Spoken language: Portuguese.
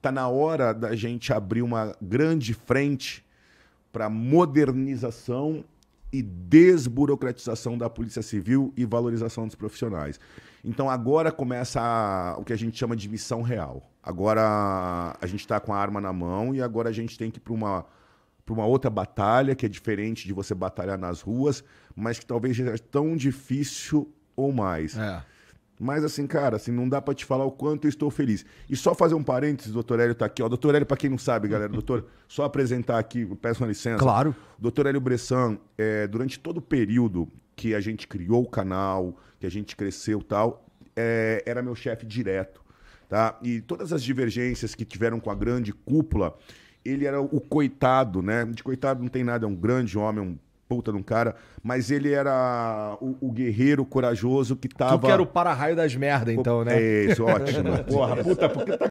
Está na hora da gente abrir uma grande frente para modernização e desburocratização da Polícia Civil e valorização dos profissionais. Então agora começa a, o que a gente chama de missão real. Agora a gente está com a arma na mão e agora a gente tem que ir para uma, para uma outra batalha que é diferente de você batalhar nas ruas, mas que talvez seja tão difícil ou mais. É. Mas assim, cara, assim, não dá para te falar o quanto eu estou feliz. E só fazer um parênteses, doutor Hélio tá aqui. Ó, doutor Hélio, para quem não sabe, galera, doutor, só apresentar aqui, peço uma licença. Claro. Doutor Hélio Bressan, é, durante todo o período que a gente criou o canal, que a gente cresceu tal, é, era meu chefe direto. Tá? E todas as divergências que tiveram com a grande cúpula, ele era o coitado, né? De coitado não tem nada, é um grande homem, um puta de um cara, mas ele era o, o guerreiro corajoso que tava. Tu que era o para-raio das merda, então, né? É isso, ótimo. Porra, puta, porque tá